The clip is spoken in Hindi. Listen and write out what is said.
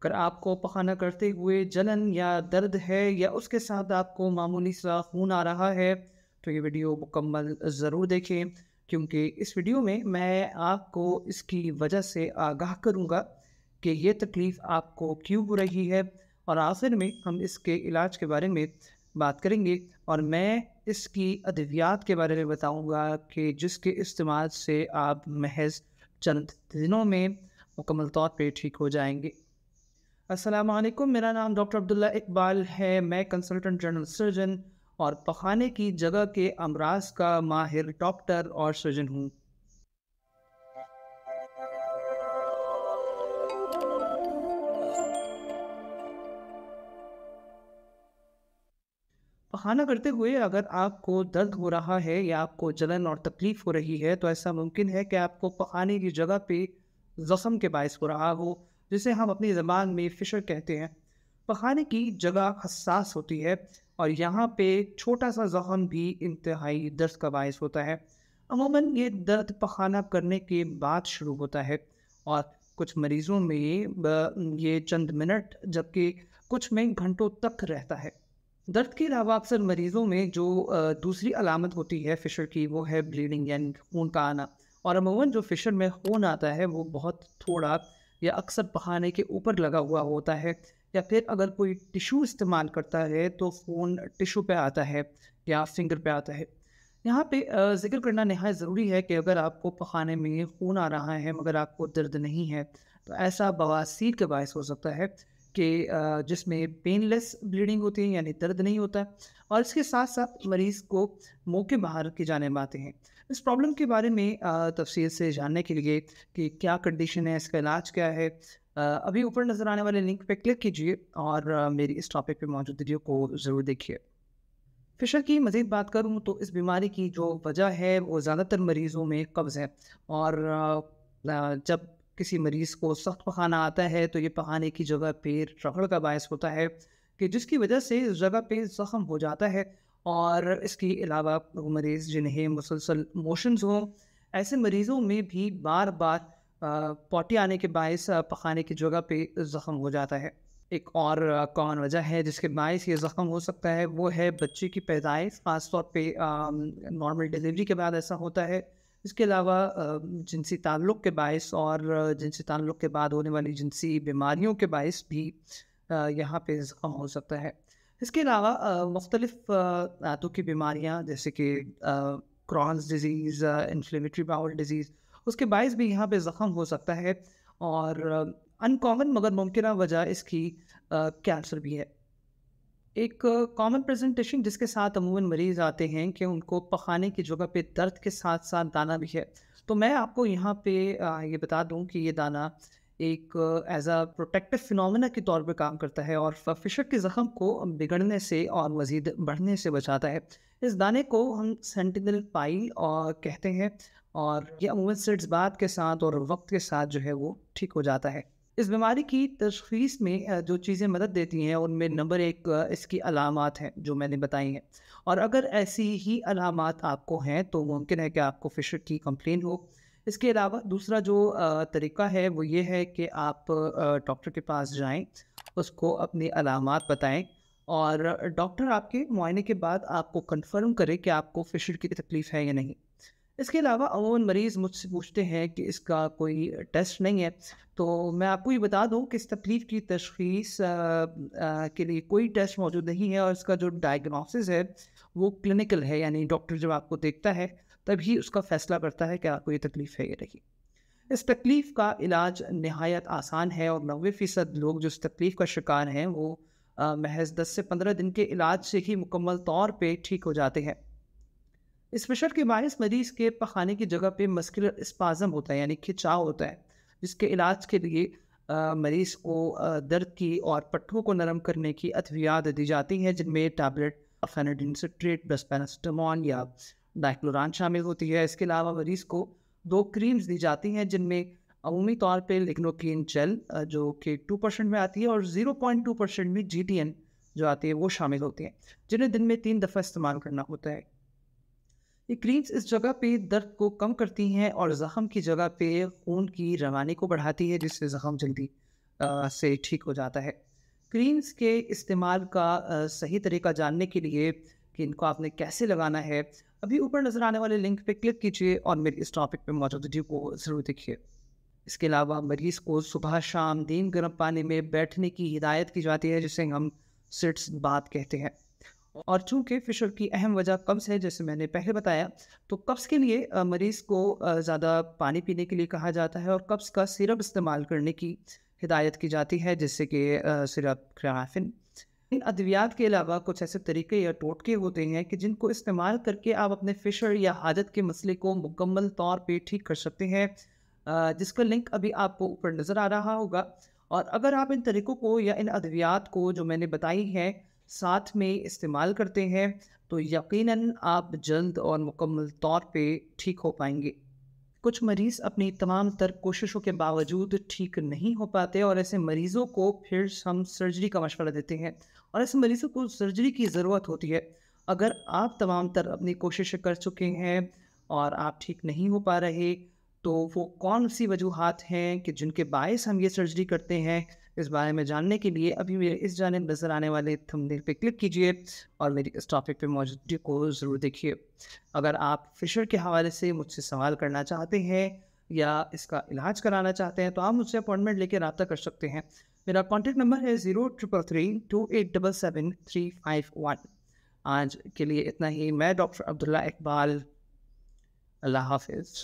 अगर आपको पखाना करते हुए जलन या दर्द है या उसके साथ आपको मामूली सा खून आ रहा है तो ये वीडियो मुकम्मल ज़रूर देखें क्योंकि इस वीडियो में मैं आपको इसकी वजह से आगाह करूँगा कि ये तकलीफ़ आपको क्यों हो रही है और आखिर में हम इसके इलाज के बारे में बात करेंगे और मैं इसकी अद्वियात के बारे में बताऊँगा कि जिसके इस्तेमाल से आप महज चंद दिनों में मुकम्मल तौर पर ठीक हो जाएंगे असलकम मेरा नाम डॉक्टर अब्दुल्ला इकबाल है मैं कंसल्टेंट जनरल सर्जन और पखाने की जगह के अमराज का माहिर डॉक्टर और सर्जन हूँ पखाना करते हुए अगर आपको दर्द हो रहा है या आपको जलन और तकलीफ़ हो रही है तो ऐसा मुमकिन है कि आपको पखाने की जगह पे जख्म के बायस हो रहा हो जिसे हम अपनी ज़बान में फिशर कहते हैं पखाने की जगह हसास होती है और यहाँ पे छोटा सा जख्म भी इंतहाई दर्द का बायस होता है अमूमन ये दर्द पखाना करने के बाद शुरू होता है और कुछ मरीज़ों में ये चंद मिनट जबकि कुछ में घंटों तक रहता है दर्द के अलावा अक्सर मरीज़ों में जो दूसरी अलामत होती है फिशर की वो है ब्लीडिंग यानी खून का आना और अमूमन जो फिशर में खून आता है वो बहुत थोड़ा या अक्सर बहाने के ऊपर लगा हुआ होता है या फिर अगर कोई टिशू इस्तेमाल करता है तो फ़ोन टिशू पे आता है या फिंगर पे आता है यहाँ पे जिक्र करना नहायत ज़रूरी है कि अगर आपको पखाने में खून आ रहा है मगर आपको दर्द नहीं है तो ऐसा बवासीर के बायस हो सकता है के जिसमें पेनलेस ब्लीडिंग होती है यानी दर्द नहीं होता और इसके साथ साथ मरीज़ को मुँह के बाहर की जाने आते हैं इस प्रॉब्लम के बारे में तफसील से जानने के लिए कि क्या कंडीशन है इसका इलाज क्या है अभी ऊपर नज़र आने वाले लिंक पर क्लिक कीजिए और मेरी इस टॉपिक पर मौजूद वीडियो को ज़रूर देखिए फिशर की मज़ीद बात करूँ तो इस बीमारी की जो वजह है वो ज़्यादातर मरीज़ों में कब्ज़ है और जब किसी मरीज़ को सख्त पखाना आता है तो ये पखाने की जगह पे रगड़ का बायस होता है कि जिसकी वजह से इस जगह पे ज़ख़म हो जाता है और इसके अलावा वो मरीज़ जिन्हें मुसलसल मोशंस हों ऐसे मरीज़ों में भी बार बार पोटी आने के बायस पखाने की जगह पे ज़ख़म हो जाता है एक और कौन वजह है जिसके बायस ये ज़ख़म हो सकता है वो है बच्चे की पैदाइश ख़ासतौर पर नॉर्मल डिलीवरी के बाद ऐसा होता है इसके अलावा जिनसी ताल्लुक़ के बायस और जिनसी ताल्लुक़ के बाद होने वाली जिनसी बीमारियों के बायस भी यहाँ पे ज़ख़म हो सकता है इसके अलावा मुख्तलिफ़ दाँतों की बीमारियाँ जैसे कि Crohn's disease inflammatory bowel disease उसके बायस भी यहाँ पे ज़ख़म हो सकता है और अनकॉमन मगर मुमकिन वजह इसकी कैंसर भी है एक कॉमन प्रेजेंटेशन जिसके साथ अमूमन मरीज़ आते हैं कि उनको पखाने की जगह पे दर्द के साथ साथ दाना भी है तो मैं आपको यहाँ पे ये बता दूँ कि ये दाना एक एज अ प्रोटेक्टिव फिनोमेना के तौर पर काम करता है और फिशर के ज़ख़म को बिगड़ने से और मज़ीद बढ़ने से बचाता है इस दाने को हम सेंटिनल पाइल और कहते हैं और ये अमूमन सिट्स बाद के साथ और वक्त के साथ जो है वो ठीक हो जाता है इस बीमारी की तशखीस में जो चीज़ें मदद देती हैं उनमें नंबर एक इसकी अलामत हैं जो मैंने बताई हैं और अगर ऐसी ही अलामत आपको हैं तो मुमकिन है कि आपको फिशर की कंप्लेन हो इसके अलावा दूसरा जो तरीका है वो ये है कि आप डॉक्टर के पास जाएं उसको अपनी अलामत बताएं और डॉक्टर आपके मुआयने के बाद आपको कंफर्म करे कि आपको फिशर की तकलीफ़ है या नहीं इसके अलावा अमूमन मरीज़ मुझसे पूछते हैं कि इसका कोई टेस्ट नहीं है तो मैं आपको ये बता दूं कि इस तकलीफ की तशखीस के लिए कोई टेस्ट मौजूद नहीं है और इसका जो डायग्नोसिस है वो क्लिनिकल है यानी डॉक्टर जब आपको देखता है तभी उसका फैसला करता है कि आपको ये तकलीफ़ है या नहीं इस तकलीफ़ का इलाज नहायत आसान है और नबे फ़ीसद लोग जो इस तकलीफ़ का शिकार हैं वो महज दस से पंद्रह दिन के इलाज से ही मुकम्मल तौर पर ठीक हो जाते हैं इस प्रेशर के बायस मरीज के पखाने की जगह पे मस्कुलर स्पाजम होता है यानी खिंचाव होता है जिसके इलाज के लिए मरीज को दर्द की और पट्टों को नरम करने की अद्वियात दी जाती हैं जिनमें टैबलेट फेनाडिन सिट्रेट या डाइक्लोरान शामिल होती है इसके अलावा मरीज को दो क्रीम्स दी जाती हैं जिनमें अमूमी तौर पर लिग्नोकिन जेल जो कि टू परसेंट में आती है और ज़ीरो पॉइंट टू परसेंट में जी टी एन जो आती है वो शामिल होती हैं जिन्हें दिन में तीन दफ़ा इस्तेमाल करना होता है ये क्रीम्स इस जगह पे दर्द को कम करती हैं और ज़ख़म की जगह पे खून की रवानी को बढ़ाती है जिससे ज़ख़म जल्दी से ठीक हो जाता है क्रीम्स के इस्तेमाल का सही तरीका जानने के लिए कि इनको आपने कैसे लगाना है अभी ऊपर नज़र आने वाले लिंक पे क्लिक कीजिए और मेरे इस टॉपिक पे मौजूद वीडियो को ज़रूर देखिए इसके अलावा मरीज़ को सुबह शाम दिन गर्म पानी में बैठने की हिदायत की जाती है जिसे हम सिट्स बात कहते हैं और चूंकि फिशर की अहम वजह कब्ज़ है जैसे मैंने पहले बताया तो कब्ज़ के लिए मरीज़ को ज़्यादा पानी पीने के लिए कहा जाता है और कब्ज़ का सिरप इस्तेमाल करने की हिदायत की जाती है जिससे कि सिरप क्राफिन इन अद्वियात के अलावा कुछ ऐसे तरीके या टोटके होते हैं कि जिनको इस्तेमाल करके आप अपने फिशर या हाजत के मसले को मुकम्मल तौर पर ठीक कर सकते हैं जिसका लिंक अभी आपको ऊपर नज़र आ रहा होगा और अगर आप इन तरीक़ों को या इन अद्वियात को जो मैंने बताई हैं साथ में इस्तेमाल करते हैं तो यकीनन आप जल्द और मुकम्मल तौर पे ठीक हो पाएंगे कुछ मरीज़ अपनी तमाम तर कोशिशों के बावजूद ठीक नहीं हो पाते और ऐसे मरीज़ों को फिर हम सर्जरी का मशवरा देते हैं और ऐसे मरीज़ों को सर्जरी की ज़रूरत होती है अगर आप तमाम तर अपनी कोशिशें कर चुके हैं और आप ठीक नहीं हो पा रहे तो वो कौन सी वजूहत हैं कि जिनके बायस हम ये सर्जरी करते हैं इस बारे में जानने के लिए अभी मेरे इस जानब नज़र आने वाले थंबनेल पे क्लिक कीजिए और मेरी इस टॉपिक पे मौजूद को ज़रूर देखिए अगर आप फिशर के हवाले से मुझसे सवाल करना चाहते हैं या इसका इलाज कराना चाहते हैं तो आप मुझसे अपॉइंटमेंट लेकर रब्ता कर सकते हैं मेरा कॉन्टैक्ट नंबर है zero triple three two eight double seven three five one आज के लिए इतना ही मैं डॉक्टर अब्दुल्ला इकबाल अल्लाह हाफिज़